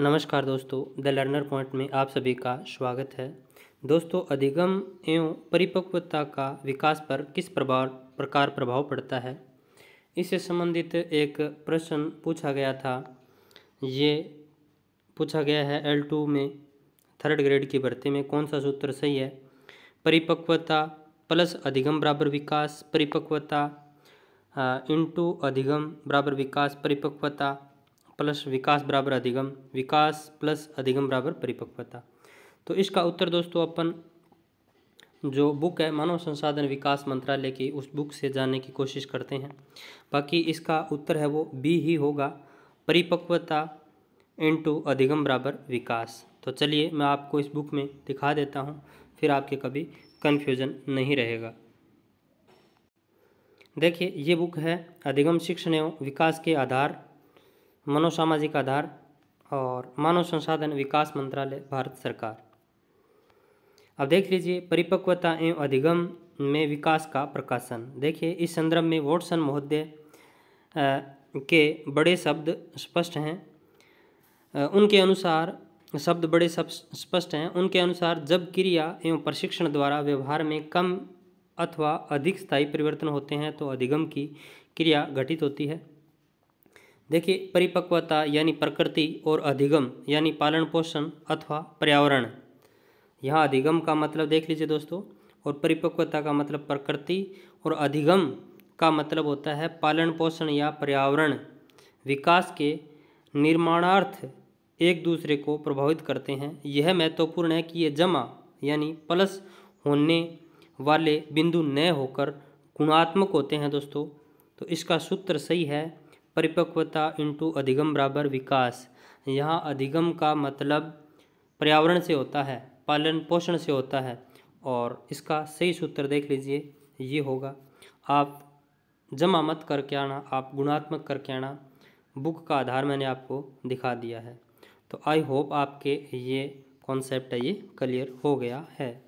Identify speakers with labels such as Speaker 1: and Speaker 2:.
Speaker 1: नमस्कार दोस्तों the learner point में आप सभी का स्वागत है दोस्तों अधिगम एवं परिपक्वता का विकास पर किस प्रभाव प्रकार प्रभाव पड़ता है इससे संबंधित एक प्रश्न पूछा गया था ये पूछा गया है एल टू में थर्ड ग्रेड की भर्ती में कौन सा सूत्र सही है परिपक्वता प्लस अधिगम बराबर विकास परिपक्वता इंटू अधिगम बराबर विकास परिपक्वता प्लस विकास बराबर अधिगम विकास प्लस अधिगम बराबर परिपक्वता तो इसका उत्तर दोस्तों अपन जो बुक है मानव संसाधन विकास मंत्रालय की उस बुक से जानने की कोशिश करते हैं बाकी इसका उत्तर है वो बी ही होगा परिपक्वता इनटू अधिगम बराबर विकास तो चलिए मैं आपको इस बुक में दिखा देता हूँ फिर आपके कभी कन्फ्यूज़न नहीं रहेगा देखिए ये बुक है अधिगम शिक्षण एवं विकास के आधार मनोसामाजिक आधार और मानव संसाधन विकास मंत्रालय भारत सरकार अब देख लीजिए परिपक्वता एवं अधिगम में विकास का प्रकाशन देखिए इस संदर्भ में वोटसन महोदय के बड़े शब्द स्पष्ट हैं उनके अनुसार शब्द बड़े सब स्पष्ट हैं उनके अनुसार जब क्रिया एवं प्रशिक्षण द्वारा व्यवहार में कम अथवा अधिक स्थायी परिवर्तन होते हैं तो अधिगम की क्रिया घटित होती है देखिए परिपक्वता यानी प्रकृति और अधिगम यानी पालन पोषण अथवा पर्यावरण यहाँ अधिगम का मतलब देख लीजिए दोस्तों और परिपक्वता का मतलब प्रकृति और अधिगम का मतलब होता है पालन पोषण या पर्यावरण विकास के निर्माणार्थ एक दूसरे को प्रभावित करते हैं यह महत्वपूर्ण है कि ये जमा यानी प्लस होने वाले बिंदु न होकर गुणात्मक होते हैं दोस्तों तो इसका सूत्र सही है परिपक्वता इंटू अधिगम बराबर विकास यहाँ अधिगम का मतलब पर्यावरण से होता है पालन पोषण से होता है और इसका सही सूत्र देख लीजिए ये होगा आप जमा मत करके आना आप गुणात्मक करके आना बुक का आधार मैंने आपको दिखा दिया है तो आई होप आपके ये कॉन्सेप्ट है ये क्लियर हो गया है